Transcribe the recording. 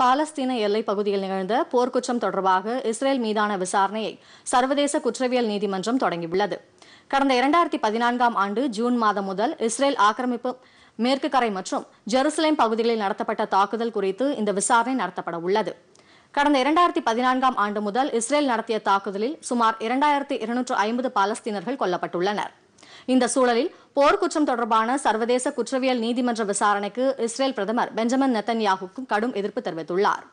பாலஸ்தீன எல்லை பகுதியில் நிகழ்ந்த போர்க்குற்றம் தொடர்பாக இஸ்ரேல் மீதான விசாரணையை சர்வதேச குற்றவியல் நீதிமன்றம் தொடங்கியுள்ளது கடந்த இரண்டாயிரத்தி பதினான்காம் ஆண்டு ஜூன் மாதம் முதல் இஸ்ரேல் ஆக்கிரமிப்பு மேற்கு கரை மற்றும் ஜெருசலேம் பகுதிகளில் நடத்தப்பட்ட தாக்குதல் குறித்து இந்த விசாரணை நடத்தப்பட உள்ளது கடந்த இரண்டாயிரத்தி பதினான்காம் ஆண்டு முதல் இஸ்ரேல் நடத்திய தாக்குதலில் சுமார் இரண்டாயிரத்தி இருநூற்று ஐம்பது பாலஸ்தீனர்கள் கொல்லப்பட்டுள்ளனா் இந்த சூழலில் போர்க்குற்றம் தொடர்பான சர்வதேச குற்றவியல் நீதிமன்ற விசாரணைக்கு இஸ்ரேல் பிரதமர் பெஞ்சமின் நெத்தன்யாகுக்கும் கடும் எதிர்ப்பு தெரிவித்துள்ளார்